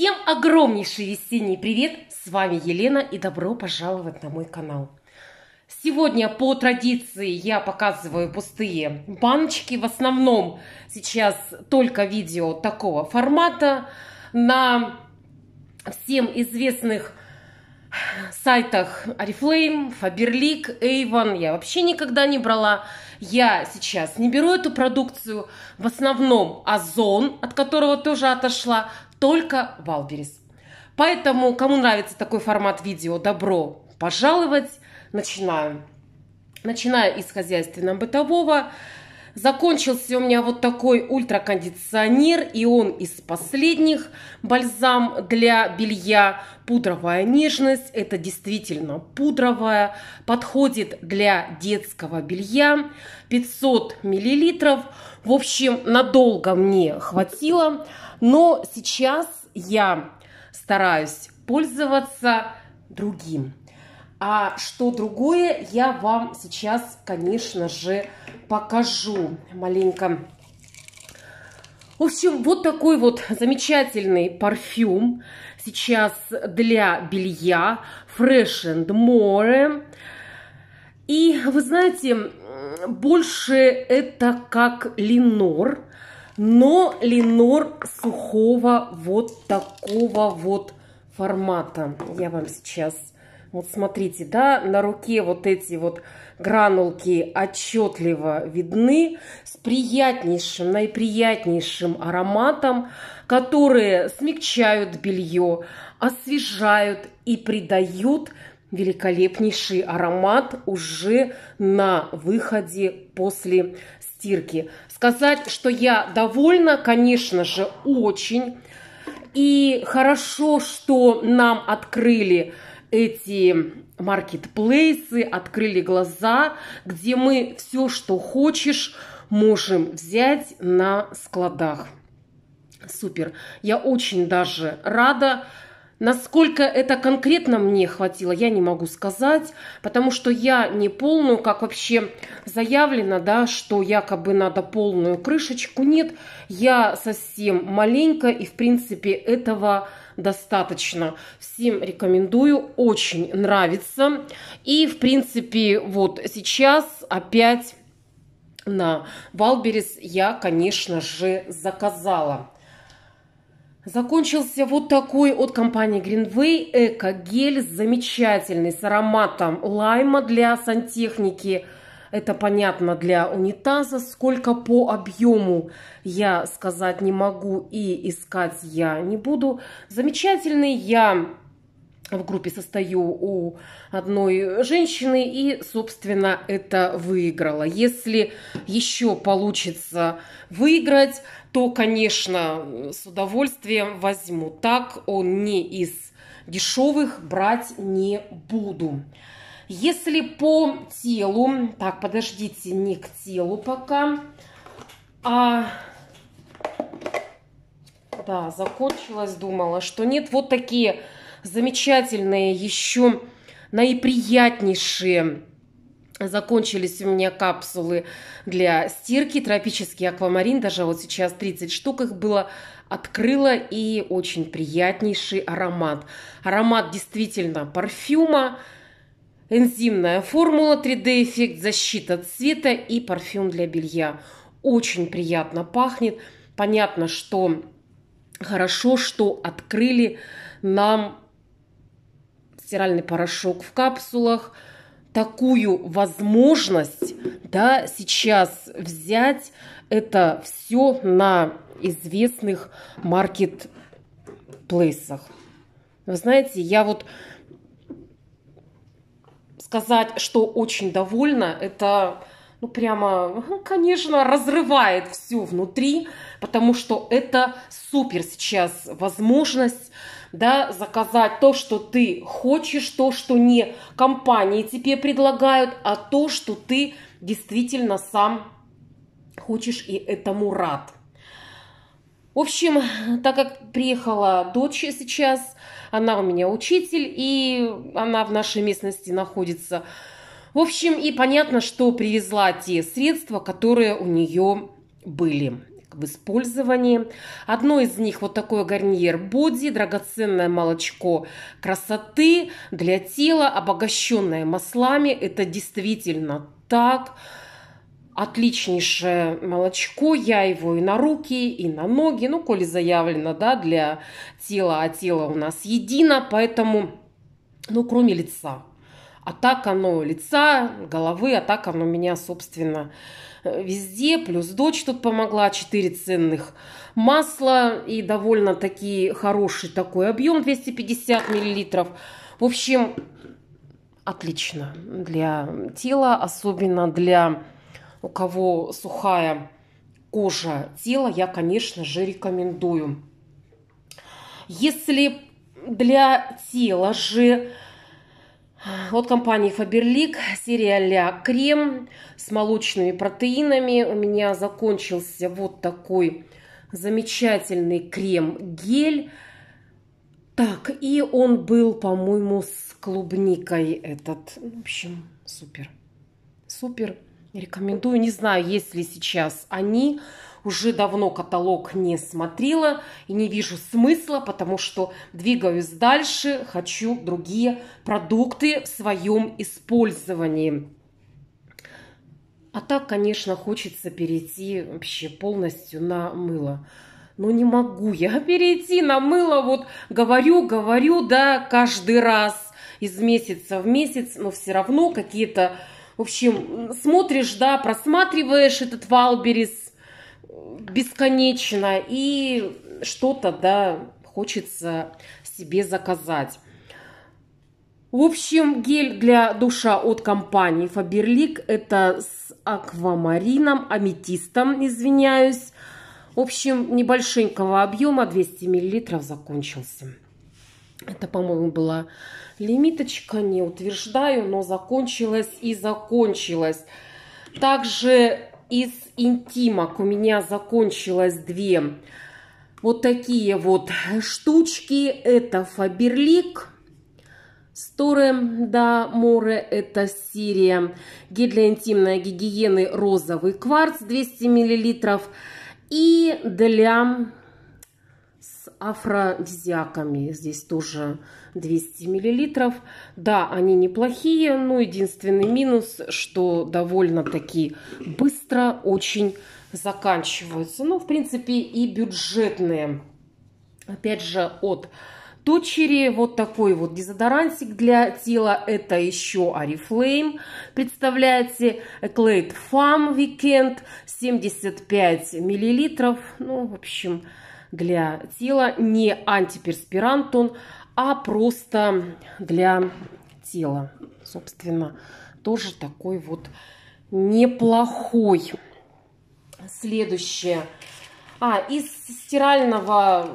Всем огромнейший весенний привет! С вами Елена и добро пожаловать на мой канал. Сегодня по традиции я показываю пустые баночки. В основном сейчас только видео такого формата. На всем известных сайтах Арифлейм, Фаберлик, Avon я вообще никогда не брала. Я сейчас не беру эту продукцию. В основном Озон, от которого тоже отошла только Валберис. Поэтому, кому нравится такой формат видео, добро пожаловать. начинаю, начинаю из хозяйственного бытового, Закончился у меня вот такой ультракондиционер, и он из последних. Бальзам для белья, пудровая нежность, это действительно пудровая, подходит для детского белья, 500 миллилитров. В общем, надолго мне хватило, но сейчас я стараюсь пользоваться другим а что другое, я вам сейчас, конечно же, покажу маленько. В общем, вот такой вот замечательный парфюм сейчас для белья Fresh and More. И вы знаете, больше это как Ленор, но Ленор сухого вот такого вот формата. Я вам сейчас вот смотрите, да, на руке вот эти вот гранулки отчетливо видны с приятнейшим, наиприятнейшим ароматом, которые смягчают белье, освежают и придают великолепнейший аромат уже на выходе после стирки. Сказать, что я довольна, конечно же, очень. И хорошо, что нам открыли эти маркетплейсы открыли глаза, где мы все, что хочешь, можем взять на складах. Супер. Я очень даже рада. Насколько это конкретно мне хватило, я не могу сказать, потому что я не полную, как вообще заявлено, да, что якобы надо полную крышечку. Нет, я совсем маленькая и в принципе этого достаточно. Всем рекомендую, очень нравится. И, в принципе, вот сейчас опять на Валберес я, конечно же, заказала. Закончился вот такой от компании Greenway эко-гель замечательный с ароматом лайма для сантехники – это понятно для унитаза. Сколько по объему я сказать не могу и искать я не буду. Замечательный я в группе состою у одной женщины и, собственно, это выиграла. Если еще получится выиграть, то, конечно, с удовольствием возьму. Так он не из дешевых брать не буду. Если по телу, так, подождите, не к телу пока, а... Да, закончилась, думала, что нет, вот такие замечательные, еще наиприятнейшие закончились у меня капсулы для стирки, тропический аквамарин, даже вот сейчас 30 штук их было, открыла и очень приятнейший аромат. Аромат действительно парфюма, Энзимная формула, 3D-эффект, защита от света и парфюм для белья. Очень приятно пахнет. Понятно, что хорошо, что открыли нам стиральный порошок в капсулах. Такую возможность, да, сейчас взять это все на известных маркетплейсах. Вы знаете, я вот сказать, что очень довольна, это ну прямо, конечно, разрывает все внутри, потому что это супер сейчас возможность, да, заказать то, что ты хочешь, то, что не компании тебе предлагают, а то, что ты действительно сам хочешь и этому рад. В общем, так как приехала дочь сейчас, она у меня учитель, и она в нашей местности находится. В общем, и понятно, что привезла те средства, которые у нее были в использовании. Одно из них вот такое гарниер боди, драгоценное молочко красоты для тела, обогащенное маслами. Это действительно так отличнейшее молочко, я его и на руки, и на ноги, ну, коли заявлено, да, для тела, а тело у нас едино, поэтому, ну, кроме лица. а так оно лица, головы, а так оно меня, собственно, везде, плюс дочь тут помогла, 4 ценных масла и довольно-таки хороший такой объем, 250 миллилитров. В общем, отлично для тела, особенно для у кого сухая кожа тела, я, конечно же, рекомендую. Если для тела же от компании Faberlic серия Ля Крем с молочными протеинами. У меня закончился вот такой замечательный крем-гель. Так, и он был, по-моему, с клубникой этот. В общем, супер. Супер. Рекомендую, не знаю, есть ли сейчас они. Уже давно каталог не смотрела и не вижу смысла, потому что двигаюсь дальше, хочу другие продукты в своем использовании. А так, конечно, хочется перейти вообще полностью на мыло. Но не могу я перейти на мыло, вот говорю, говорю, да, каждый раз из месяца в месяц, но все равно какие-то в общем, смотришь, да, просматриваешь этот Валберис э, бесконечно и что-то, да, хочется себе заказать. В общем, гель для душа от компании Faberlic. Это с аквамарином, аметистом, извиняюсь. В общем, небольшенького объема, 200 мл, закончился. Это, по-моему, была лимиточка, не утверждаю, но закончилась и закончилась. Также из интимок у меня закончилось две вот такие вот штучки. Это Фаберлик. Сторе да море – это серия. Гель для интимной гигиены розовый кварц 200 миллилитров И для афродизиаками. Здесь тоже 200 мл. Да, они неплохие, но единственный минус, что довольно-таки быстро очень заканчиваются. Ну, в принципе, и бюджетные. Опять же, от дочери вот такой вот дезодорантик для тела. Это еще Арифлейм. Представляете, Эклейт Фам Weekend 75 миллилитров. Ну, в общем, для тела, не антиперспирант он, а просто для тела. Собственно, тоже такой вот неплохой. Следующее. А, из стирального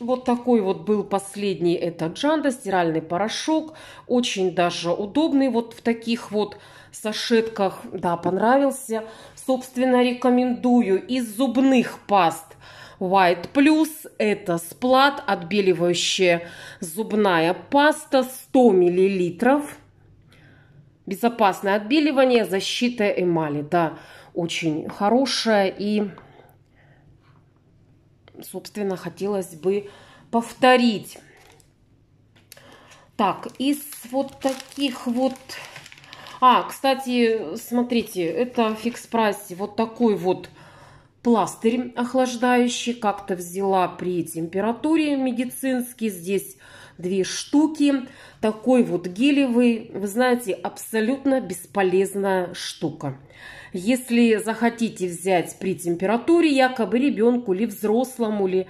вот такой вот был последний, это Джанда, стиральный порошок. Очень даже удобный вот в таких вот сашетках. Да, понравился. Собственно, рекомендую. Из зубных паст White Plus. Это сплат, отбеливающая зубная паста 100 мл. Безопасное отбеливание, защита эмали. Да, очень хорошая и, собственно, хотелось бы повторить. Так, из вот таких вот... А, кстати, смотрите, это фикс прайс. Вот такой вот пластырь охлаждающий, как-то взяла при температуре медицинский, здесь две штуки, такой вот гелевый, вы знаете, абсолютно бесполезная штука. Если захотите взять при температуре, якобы ребенку или взрослому, или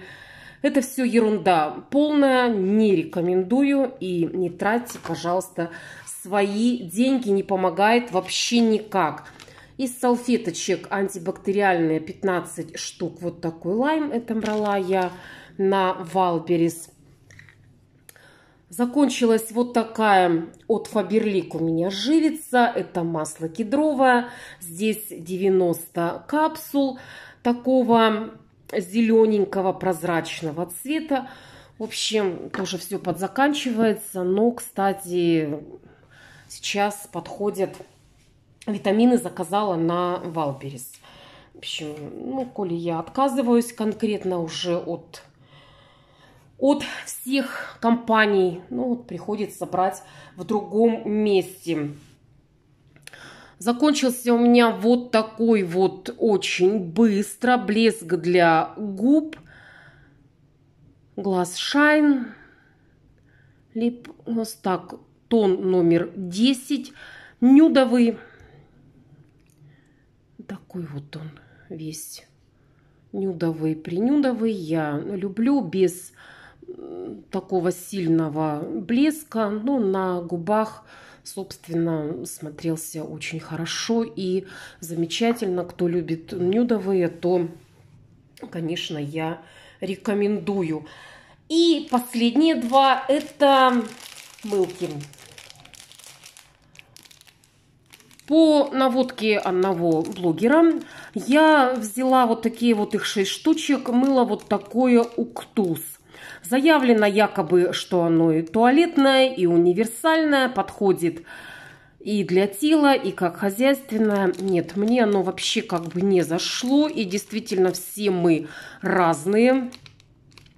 это все ерунда полная, не рекомендую и не тратьте, пожалуйста, свои деньги, не помогает вообще никак. Из салфеточек антибактериальные 15 штук. Вот такой лайм это брала я на Валберис. Закончилась вот такая от Фаберлик у меня живица. Это масло кедровое. Здесь 90 капсул такого зелененького прозрачного цвета. В общем, тоже все подзаканчивается. Но, кстати, сейчас подходят витамины заказала на Валберис. В общем, ну, коли я отказываюсь конкретно уже от, от всех компаний, ну, вот приходится брать в другом месте. Закончился у меня вот такой вот очень быстро блеск для губ. Глаз Шайн. Лип, вот так, тон номер 10. Нюдовый. Такой вот он весь нюдовый, принюдовый. Я люблю без такого сильного блеска, но ну, на губах, собственно, смотрелся очень хорошо и замечательно. Кто любит нюдовые, то, конечно, я рекомендую. И последние два – это мылки. По наводке одного блогера я взяла вот такие вот их 6 штучек, мыло вот такое уктус. Заявлено якобы, что оно и туалетное, и универсальное, подходит и для тела, и как хозяйственное. Нет, мне оно вообще как бы не зашло. И действительно, все мы разные.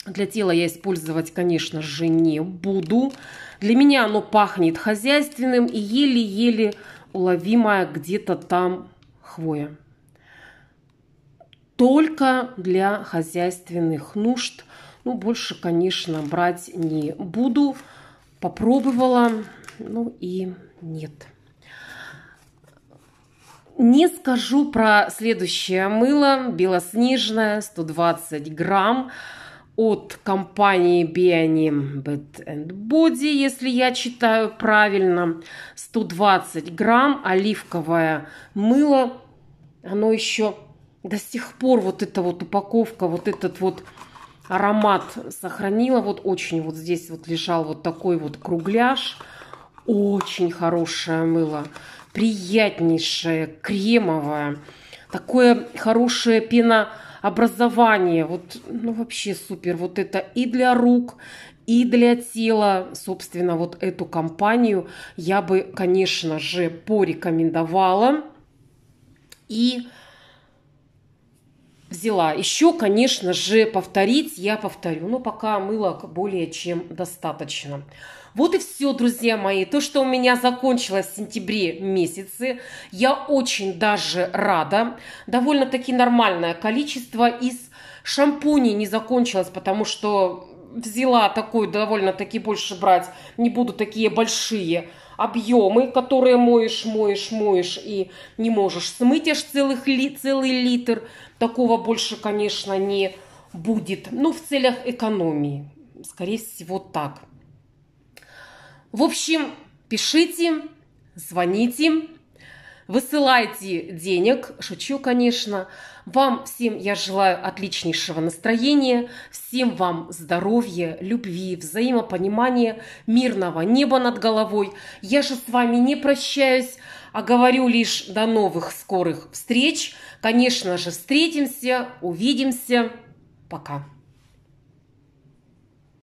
Для тела я использовать, конечно же, не буду. Для меня оно пахнет хозяйственным и еле-еле уловимая где-то там хвоя. Только для хозяйственных нужд. Ну, больше, конечно, брать не буду. Попробовала, ну и нет. Не скажу про следующее мыло. Белоснежное, 120 грамм от компании Bionim Bed and Body, если я читаю правильно, 120 грамм оливковое мыло. Оно еще до сих пор вот эта вот упаковка, вот этот вот аромат сохранила. Вот очень вот здесь вот лежал вот такой вот кругляш. Очень хорошее мыло, приятнейшее, кремовое. Такое хорошее пена образование, вот, ну, вообще супер, вот это и для рук, и для тела, собственно, вот эту компанию я бы, конечно же, порекомендовала и взяла. Еще, конечно же, повторить я повторю, но ну, пока мылок более чем достаточно. Вот и все, друзья мои. То, что у меня закончилось в сентябре месяце, я очень даже рада. Довольно-таки нормальное количество. Из шампуней не закончилось, потому что взяла такой довольно-таки больше брать. Не буду такие большие объемы, которые моешь, моешь, моешь и не можешь смыть аж целых ли, целый литр. Такого больше, конечно, не будет. Ну, в целях экономии. Скорее всего, так. В общем, пишите, звоните, высылайте денег, шучу, конечно. Вам всем я желаю отличнейшего настроения, всем вам здоровья, любви, взаимопонимания, мирного неба над головой. Я же с вами не прощаюсь, а говорю лишь до новых скорых встреч. Конечно же, встретимся, увидимся. Пока.